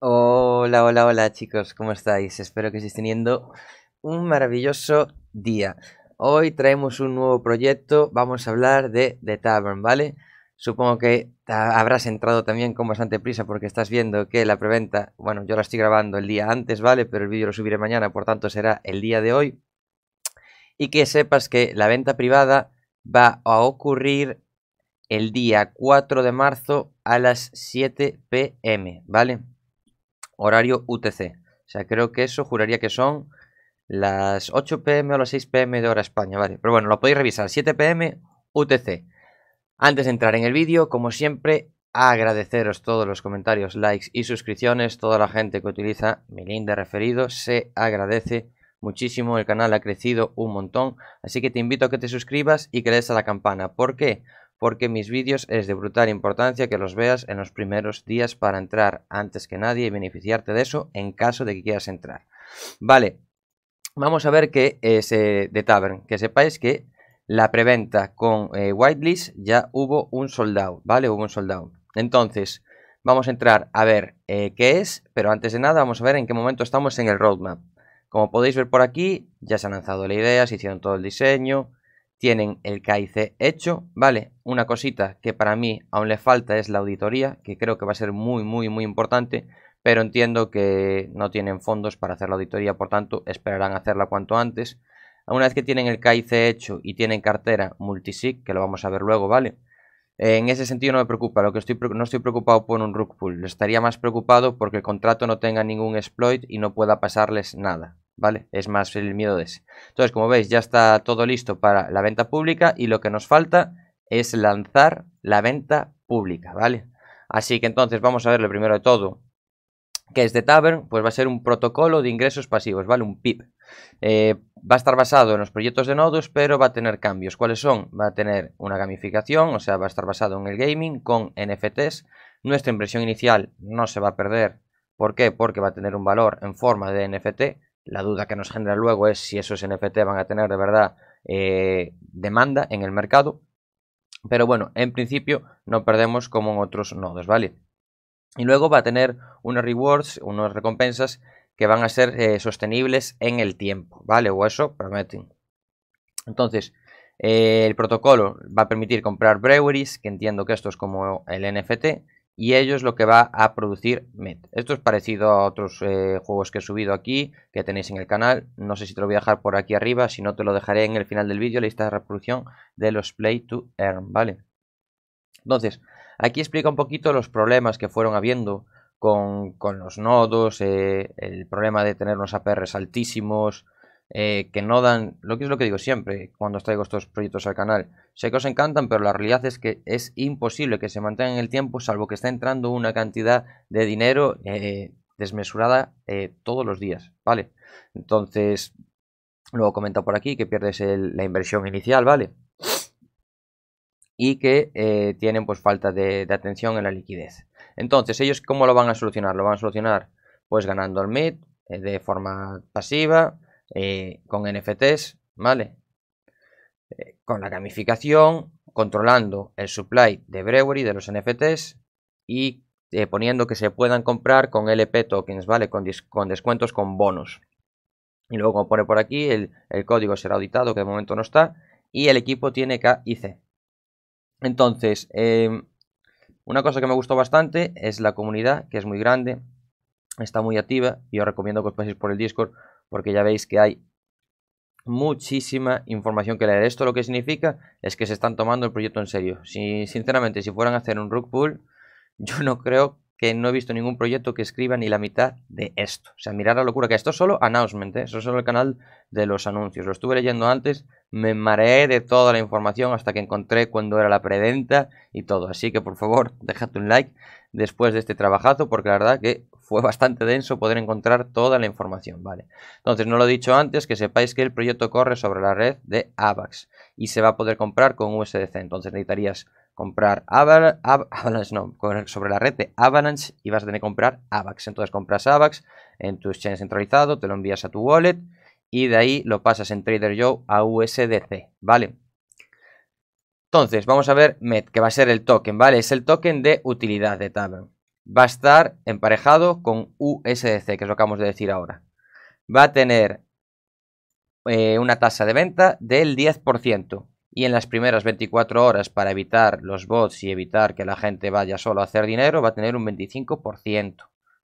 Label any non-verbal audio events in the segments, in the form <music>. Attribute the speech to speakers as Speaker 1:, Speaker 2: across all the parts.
Speaker 1: Hola, hola, hola chicos, ¿cómo estáis? Espero que estéis teniendo un maravilloso día. Hoy traemos un nuevo proyecto, vamos a hablar de The Tavern, ¿vale? Supongo que habrás entrado también con bastante prisa porque estás viendo que la preventa, bueno, yo la estoy grabando el día antes, ¿vale? Pero el vídeo lo subiré mañana, por tanto será el día de hoy. Y que sepas que la venta privada va a ocurrir el día 4 de marzo a las 7 pm, ¿vale? horario UTC. O sea, creo que eso juraría que son las 8 pm o las 6 pm de hora España, ¿vale? Pero bueno, lo podéis revisar, 7 pm UTC. Antes de entrar en el vídeo, como siempre, agradeceros todos los comentarios, likes y suscripciones, toda la gente que utiliza mi link de referido, se agradece muchísimo, el canal ha crecido un montón, así que te invito a que te suscribas y que le des a la campana. ¿Por qué? porque mis vídeos es de brutal importancia que los veas en los primeros días para entrar antes que nadie y beneficiarte de eso en caso de que quieras entrar. Vale, vamos a ver qué es eh, de Tavern. Que sepáis que la preventa con eh, Whitelist ya hubo un sold out, ¿vale? Hubo un sold out. Entonces, vamos a entrar a ver eh, qué es, pero antes de nada vamos a ver en qué momento estamos en el roadmap. Como podéis ver por aquí, ya se han lanzado la idea, se hicieron todo el diseño, tienen el KIC hecho, ¿vale? Una cosita que para mí aún le falta es la auditoría, que creo que va a ser muy, muy, muy importante, pero entiendo que no tienen fondos para hacer la auditoría, por tanto, esperarán hacerla cuanto antes. Una vez que tienen el KIC hecho y tienen cartera multisig, que lo vamos a ver luego, ¿vale? en ese sentido no me preocupa, lo que estoy, no estoy preocupado por un rug pull, estaría más preocupado porque el contrato no tenga ningún exploit y no pueda pasarles nada, ¿vale? Es más el miedo de ese. Entonces, como veis, ya está todo listo para la venta pública y lo que nos falta es lanzar la venta pública, ¿vale? Así que entonces vamos a ver lo primero de todo, que es de Tavern, pues va a ser un protocolo de ingresos pasivos, ¿vale? Un PIP. Va a estar basado en los proyectos de nodos, pero va a tener cambios. ¿Cuáles son? Va a tener una gamificación, o sea, va a estar basado en el gaming con NFTs. Nuestra impresión inicial no se va a perder. ¿Por qué? Porque va a tener un valor en forma de NFT. La duda que nos genera luego es si esos NFT van a tener de verdad eh, demanda en el mercado. Pero bueno, en principio no perdemos como en otros nodos, ¿vale? Y luego va a tener unos rewards, unas recompensas que van a ser eh, sostenibles en el tiempo, ¿vale? O eso prometen. Entonces, eh, el protocolo va a permitir comprar breweries, que entiendo que esto es como el NFT, y ello es lo que va a producir MET. Esto es parecido a otros eh, juegos que he subido aquí, que tenéis en el canal. No sé si te lo voy a dejar por aquí arriba, si no te lo dejaré en el final del vídeo, la lista de reproducción de los Play to Earn, ¿vale? Entonces, aquí explica un poquito los problemas que fueron habiendo con, los nodos, eh, el problema de tener unos APRs altísimos, eh, que no dan, lo que es lo que digo siempre cuando os traigo estos proyectos al canal, sé que os encantan, pero la realidad es que es imposible que se mantengan en el tiempo, salvo que está entrando una cantidad de dinero eh, desmesurada todos los días, ¿vale? Entonces, luego comenta por aquí que pierdes la inversión inicial, ¿vale? y que eh, tienen pues falta de, atención en la liquidez. Entonces, ¿ellos cómo lo van a solucionar? Lo van a solucionar pues ganando el mid eh, de forma pasiva, eh, con NFTs, ¿vale? con la gamificación, controlando el supply de Brewery de los NFTs y poniendo que se puedan comprar con LP tokens, ¿vale? Con, descuentos con bonos. Y luego, como pone por aquí, el, el código será auditado, que de momento no está, y el equipo tiene KIC, entonces, em, una cosa que me gustó bastante es la comunidad, que es muy grande, está muy activa y os recomiendo que os paséis por el Discord porque ya veis que hay muchísima información que leer. Esto lo que significa es que se están tomando el proyecto en serio. Si, sinceramente, si fueran a hacer un rug pool <laughs> yo no creo que no he visto ningún proyecto que escriba ni la mitad de esto. O sea, mirar la locura que esto es solo announcement, ¿eh? eso es solo el canal de los anuncios. Lo estuve leyendo antes, me mareé de toda la información hasta que encontré cuando era la preventa y todo. Así que por favor, <laughs> déjate un like después de este trabajazo porque la verdad que fue bastante denso poder encontrar toda la información, ¿vale? Entonces, no lo he dicho antes, que sepáis que el proyecto corre sobre la red de AVAX y se va a poder comprar con USDC. Entonces necesitarías comprar <laughs> Avalanche, no, sobre la red de Avalanche y vas a tener que comprar AVAX. Entonces compras AVAX en tu exchange centralizado, te lo envías a tu wallet y de ahí lo pasas en Trader Joe a USDC, ¿vale? Entonces, vamos a ver MET, que va a ser el token, ¿vale? Es el token de utilidad de Tavern. Va a estar emparejado con USDC, que es lo que acabamos de decir ahora. Va a tener eh, una tasa de venta del 10% y en las primeras 24 horas para evitar los bots y evitar que la gente vaya solo a hacer dinero va a tener un 25%,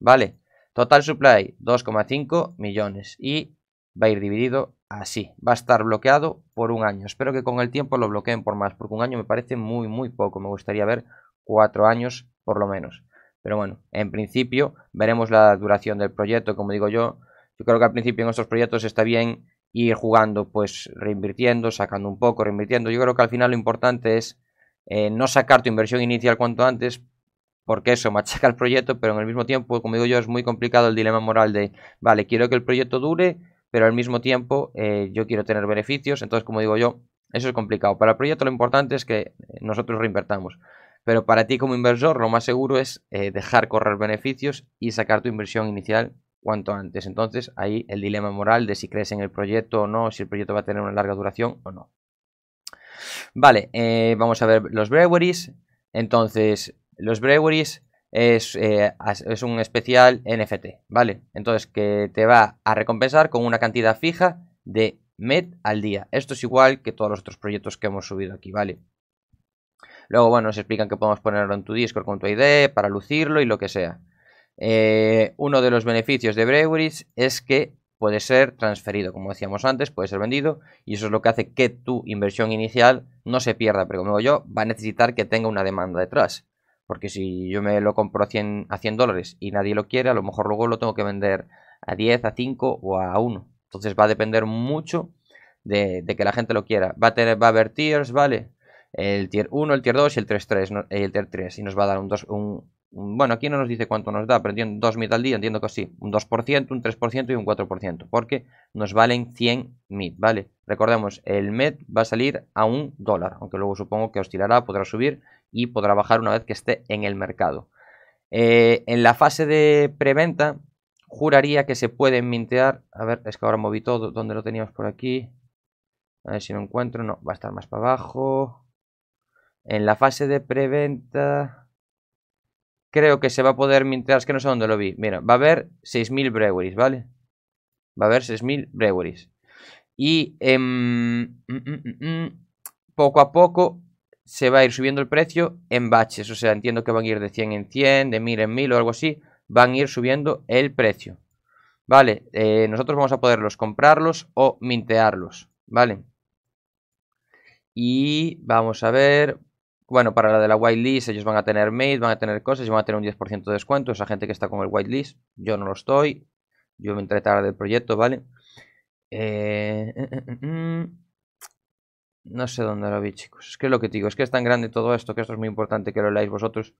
Speaker 1: ¿vale? Total supply 2,5 millones y va a ir dividido así, va a estar bloqueado por un año. Espero que con el tiempo lo bloqueen por más, porque un año me parece muy muy poco, me gustaría ver cuatro años por lo menos. Pero bueno, en principio veremos la duración del proyecto, como digo yo, yo creo que al principio en estos proyectos está bien y ir jugando, pues reinvirtiendo, sacando un poco, reinvirtiendo. Yo creo que al final lo importante es eh, no sacar tu inversión inicial cuanto antes, porque eso <laughs> machaca el proyecto, pero en el mismo tiempo, como digo yo, es muy complicado el dilema moral de, vale, quiero que el proyecto dure, pero al mismo tiempo eh, yo quiero tener beneficios, entonces, como digo yo, eso es complicado. Para el proyecto lo importante es que eh, nosotros reinvertamos, pero para ti como inversor lo más seguro es dejar correr beneficios y sacar tu inversión inicial cuanto antes. Entonces, ahí el dilema moral de si crees en el proyecto o no, si el proyecto va a tener una larga duración o no. Vale, eh, vamos a ver los breweries. Entonces, los breweries es, eh, es, un especial NFT, ¿vale? Entonces, que te va a recompensar con una cantidad fija de MED al día. Esto es igual que todos los otros proyectos que hemos subido aquí, ¿vale? Luego, bueno, nos explican que podemos ponerlo en tu Discord con tu ID e para lucirlo y lo que sea. Eh, uno de los beneficios de Breweries es que puede ser transferido, como decíamos antes, puede ser vendido y eso es lo que hace que tu inversión inicial no se pierda, pero como digo yo, va a necesitar que tenga una demanda detrás. Porque si yo me lo compro a 100, a dólares y nadie lo quiere, a lo mejor luego lo tengo que vender a 10, a 5 o a 1. Entonces va a depender mucho de, que la gente lo quiera. Va a, haber tiers, ¿vale? El tier 1, el tier 2 y el tier 3. Y el tier 3 y nos va a dar un, un, Mm, bueno, aquí no nos dice cuánto nos da, pero entiendo 2.000 al día, entiendo que sí, un 2%, un 3% y un 4%, porque nos valen 100 mil, ¿vale? Recordemos, el MED va a salir a un dólar, aunque luego supongo que oscilará, podrá subir y podrá bajar una vez que esté en el mercado. Eh, en la fase de preventa, juraría que se pueden mintear, a ver, es que ahora moví todo, ¿dónde lo teníamos por aquí? A ver si lo encuentro, no, va a estar más para abajo. En la fase de preventa creo que se va a poder, mintear, es que no sé dónde lo vi. Mira, va a haber 6.000 breweries, ¿vale? Va a haber 6.000 breweries. Y em, mm, mm, mm, poco a poco se va a ir subiendo el precio en baches. O sea, entiendo que van a ir de 100 en 100, de 1000 en 1000 o algo así. Van a ir subiendo el precio. Vale, eh, nosotros vamos a poderlos comprarlos o mintearlos. Vale. Y vamos a ver, bueno, para la de la whitelist ellos van a tener mail, van a tener cosas y van a tener un 10% de descuento. Esa gente que está con el whitelist, yo no lo estoy. Yo me entré del proyecto, ¿vale? Eh, eh, eh, mm. no sé dónde lo vi, chicos. Es que es lo que digo, es que es tan grande todo esto que esto es muy importante que lo leáis vosotros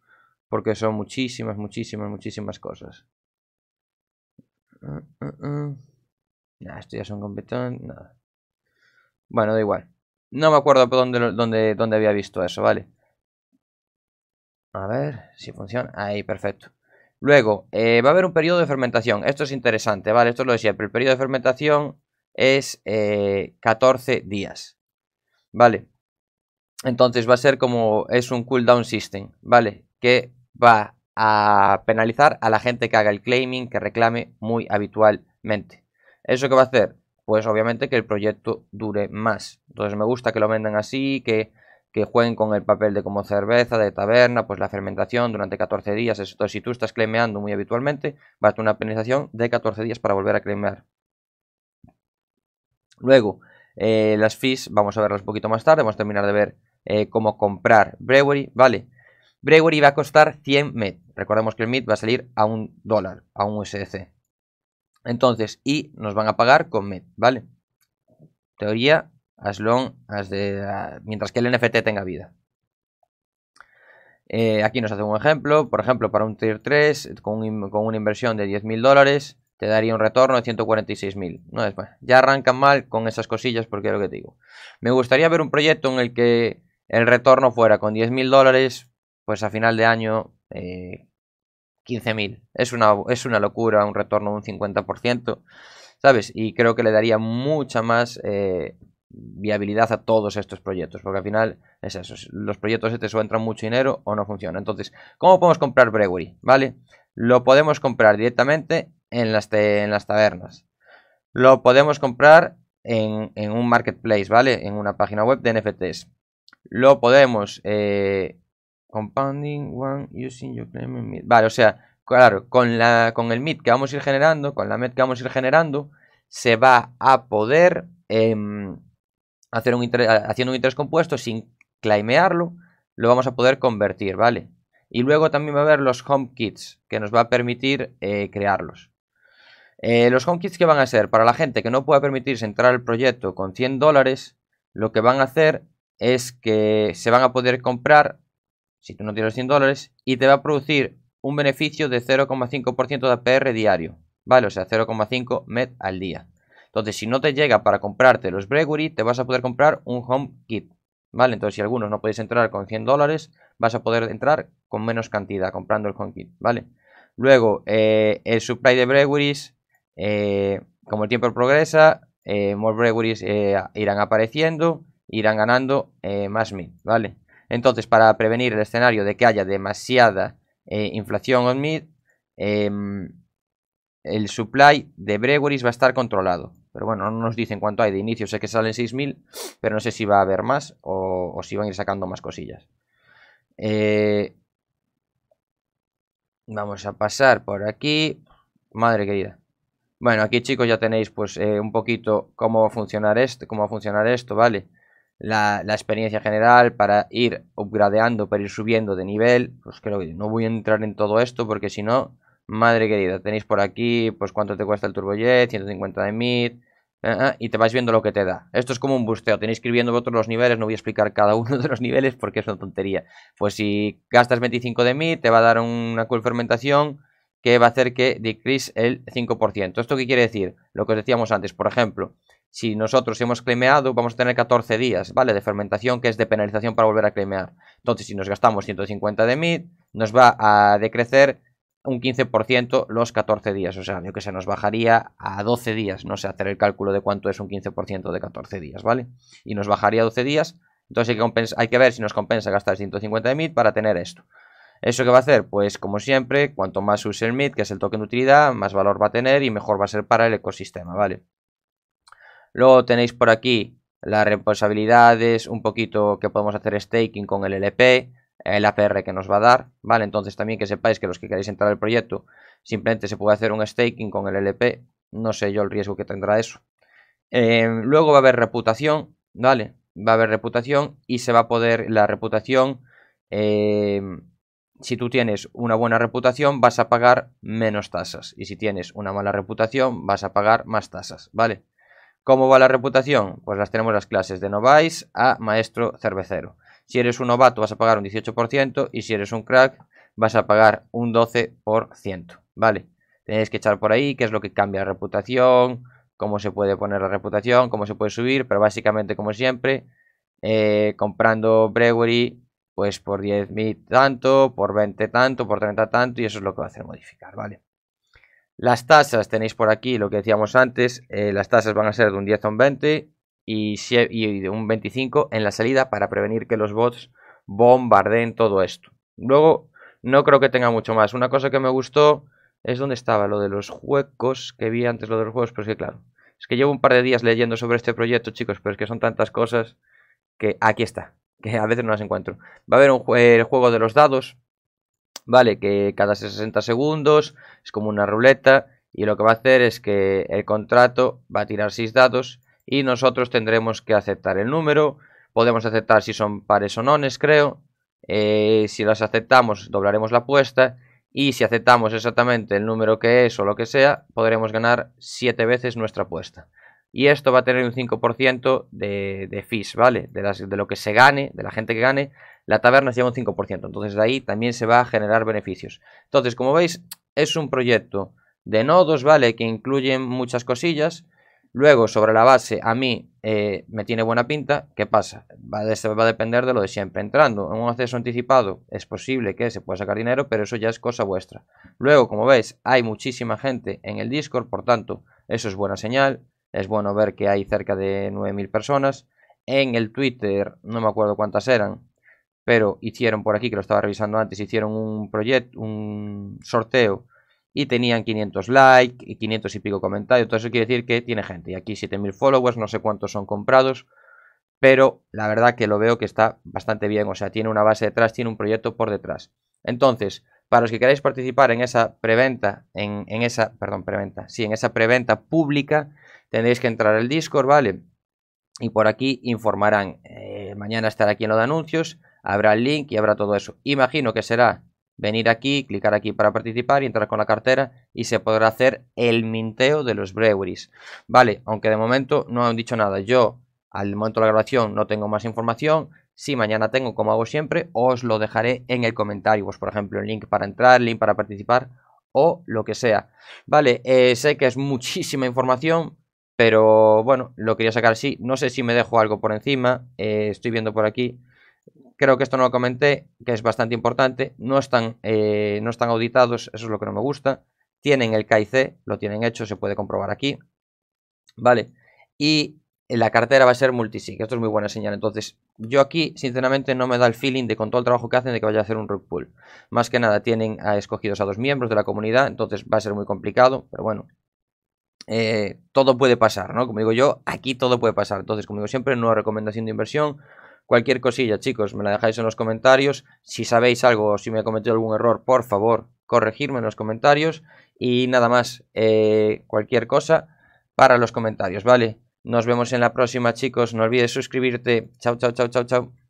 Speaker 1: porque son muchísimas, muchísimas, muchísimas cosas. Uh, uh, uh. esto ya son un Nada. Bueno, da igual. No me acuerdo por dónde, dónde, dónde había visto eso, ¿vale? A ver si funciona. Ahí, perfecto. Luego, eh, va a haber un periodo de fermentación. Esto es interesante, ¿vale? Esto lo decía, siempre. El periodo de fermentación es 14 eh, días, ¿vale? Entonces va a ser como es un cooldown system, ¿vale? Que va a penalizar a la gente que haga el claiming, que reclame muy habitualmente. ¿Eso qué va a hacer? Pues obviamente que el proyecto dure más. Entonces me gusta que lo vendan así, que que jueguen con el papel de como cerveza, de taberna, pues la fermentación durante 14 días. Esto, si tú estás clemeando muy habitualmente, tener una penalización de 14 días para volver a clemear. Luego, eh, las fees, vamos a verlas un poquito más tarde, vamos a terminar de ver eh, cómo comprar Brewery, ¿vale? Brewery va a costar 100 MED. Recordemos que el MED va a salir a un dólar, a un USDC. Entonces, y nos van a pagar con MED, ¿vale? Teoría as long mientras que el NFT tenga vida. Eh, aquí nos hace un ejemplo, por ejemplo, para un tier 3 con, una inversión de 10.000 dólares te daría un retorno de 146.000. Ya arranca mal con esas cosillas porque es lo que te digo. Me gustaría ver un proyecto en el que el retorno fuera con 10.000 dólares, pues a final de año 15.000. Eh, es una, es una locura, un retorno de un 50%, ¿sabes? Y creo que le daría mucha más eh, viabilidad a todos estos proyectos, porque al final es eso, los proyectos este o entran mucho dinero o no funciona Entonces, ¿cómo podemos comprar Brewery? ¿Vale? Lo podemos comprar directamente en las, en las tabernas. Lo podemos comprar en, un marketplace, ¿vale? En una página web de NFTs. Lo podemos... Eh, compounding one using your claim Vale, o sea, claro, con, la, con el MIT que vamos a ir generando, con la MET que vamos a ir generando, se va a poder... Eh, hacer un haciendo un interés compuesto sin claimearlo, lo vamos a poder convertir, ¿vale? Y luego también va a haber los home kits que nos va a permitir eh, crearlos. Eh, los home kits que van a ser, para la gente que no pueda permitirse entrar al proyecto con 100 dólares, lo que van a hacer es que se van a poder comprar, si tú no tienes 100 dólares, y te va a producir un beneficio de 0,5% de APR diario, ¿vale? O sea, 0,5 MET al día. Entonces, si no te llega para comprarte los Brewery, te vas a poder comprar un Home Kit. ¿Vale? Entonces, si algunos no puedes entrar con 100 dólares, vas a poder entrar con menos cantidad comprando el Home Kit. ¿Vale? Luego, eh, el supply de breweries, eh, como el tiempo progresa, más eh, more breweries irán apareciendo, irán ganando más mid, ¿vale? Entonces, para prevenir el escenario de que haya demasiada inflación en mid, em, el supply de breweries va a estar controlado, pero bueno, no nos dicen cuánto hay de inicio. Sé que salen 6.000, pero no sé si va a haber más o, si van a ir sacando más cosillas. Eh, vamos a pasar por aquí. Madre querida. Bueno, aquí chicos ya tenéis pues eh, un poquito cómo va a funcionar esto, cómo va a funcionar esto, ¿vale? La, experiencia general para ir upgradeando, para ir subiendo de nivel. Pues creo no voy a entrar en todo esto porque si no Madre querida, tenéis por aquí, pues cuánto te cuesta el turbojet, 150 de mid, eh, eh, y te vais viendo lo que te da. Esto es como un busteo, tenéis que ir viendo vosotros los niveles, no voy a explicar cada <laughs> uno de los niveles porque es una tontería. Pues si gastas 25 de mid, te va a dar una cool fermentación que va a hacer que decrease el 5%. ¿Esto qué quiere decir? Lo que os decíamos antes, por ejemplo, si nosotros hemos cremeado, vamos a tener 14 días, ¿vale? De fermentación, que es de penalización para volver a cremear Entonces, si nos gastamos 150 de mid, nos va a decrecer un 15% los 14 días. O sea, yo que se nos bajaría a 12 días. No sé hacer el cálculo de cuánto es un 15% de 14 días, ¿vale? Y nos bajaría a 12 días. Entonces hay que, ver si nos compensa gastar 150 de para tener esto. ¿Eso qué va a hacer? Pues como siempre, cuanto más use el MIT, que es el token de utilidad, más valor va a tener y mejor va a ser para el ecosistema, ¿vale? Luego tenéis por aquí las responsabilidades, un poquito que podemos hacer staking con el LP, eh, el APR que nos va a dar, ¿vale? Entonces también que sepáis que los que queréis entrar al proyecto, simplemente se puede hacer un staking con el LP, no sé yo el riesgo que tendrá eso. Eh, luego va a haber reputación, ¿vale? Va a haber reputación y se va a poder la reputación, eh, si tú tienes una buena reputación vas a pagar menos tasas y si tienes una mala reputación vas a pagar más tasas, ¿vale? ¿Cómo va la reputación? Pues las tenemos las clases de novice a maestro cervecero. Si eres un novato vas a pagar un 18% y si eres un crack vas a pagar un 12%, ¿vale? Tenéis que echar por ahí qué es lo que cambia la reputación, cómo se puede poner la reputación, cómo se puede subir, pero básicamente como siempre, eh, comprando Brewery pues por 10.000 tanto, por 20 tanto, por 30 tanto y eso es lo que va a hacer modificar, ¿vale? Las tasas tenéis por aquí lo que decíamos antes, eh, las tasas van a ser de un 10 a un 20 y, de un 25 en la salida para prevenir que los bots bombardeen todo esto. Luego, no creo que tenga mucho más. Una cosa que me gustó es donde estaba lo de los huecos, que vi antes lo de los juegos, pero es que claro, es que llevo un par de días leyendo sobre este proyecto, chicos, pero es que son tantas cosas que aquí está, que a veces no las encuentro. Va a haber un el juego de los dados, ¿vale? Que cada 60 segundos es como una ruleta y lo que va a hacer es que el contrato va a tirar 6 dados y nosotros tendremos que aceptar el número. Podemos aceptar si son pares o nones, creo. Eh, si las aceptamos, doblaremos la apuesta. Y si aceptamos exactamente el número que es o lo que sea, podremos ganar siete veces nuestra apuesta. Y esto va a tener un 5% de, de fees, ¿vale? De, las, de lo que se gane, de la gente que gane, la taberna se lleva un 5%. Entonces de ahí también se va a generar beneficios. Entonces, como veis, es un proyecto de nodos, ¿vale? Que incluyen muchas cosillas Luego, sobre la base, a mí eh, me tiene buena pinta. ¿Qué pasa? Va a, va a depender de lo de siempre. Entrando en un acceso anticipado, es posible que se pueda sacar dinero, pero eso ya es cosa vuestra. Luego, como veis, hay muchísima gente en el Discord, por tanto, eso es buena señal. Es bueno ver que hay cerca de 9.000 personas. En el Twitter, no me acuerdo cuántas eran, pero hicieron por aquí, que lo estaba revisando antes, hicieron un proyecto, un sorteo y tenían 500 likes y 500 y pico comentarios. Todo eso quiere decir que tiene gente. Y aquí 7000 followers, no sé cuántos son comprados, pero la verdad que lo veo que está bastante bien. O sea, tiene una base detrás, tiene un proyecto por detrás. Entonces, para los que queráis participar en esa preventa, en, esa, perdón, preventa, sí, en esa preventa pública, tendréis que entrar al Discord, ¿vale? Y por aquí informarán. Eh, mañana estará aquí en lo de anuncios, habrá el link y habrá todo eso. Imagino que será venir aquí, clicar aquí para participar y entrar con la cartera y se podrá hacer el minteo de los breweries. Vale, aunque de momento no han dicho nada. Yo al momento de la grabación no tengo más información. Si mañana tengo, como hago siempre, os lo dejaré en el comentario. Pues por ejemplo, el link para entrar, el link para participar o lo que sea. Vale, eh, sé que es muchísima información, pero bueno, lo quería sacar así. No sé si me dejo algo por encima. Eh, estoy viendo por aquí creo que esto no lo comenté, que es bastante importante, no están, eh, no están auditados, eso es lo que no me gusta, tienen el KIC, lo tienen hecho, se puede comprobar aquí, ¿vale? Y la cartera va a ser multisig, esto es muy buena señal, entonces yo aquí sinceramente no me da el feeling de con todo el trabajo que hacen de que vaya a hacer un rug pull, más que nada tienen a, escogidos a dos miembros de la comunidad, entonces va a ser muy complicado, pero bueno, eh, todo puede pasar, ¿no? Como digo yo, aquí todo puede pasar. Entonces, como digo siempre, nueva recomendación de inversión, Cualquier cosilla, chicos, me la dejáis en los comentarios. Si sabéis algo o si me he cometido algún error, por favor, corregirme en los comentarios. Y nada más, eh, cualquier cosa para los comentarios, ¿vale? Nos vemos en la próxima, chicos. No olvides suscribirte. Chao, chao, chao, chao, chao.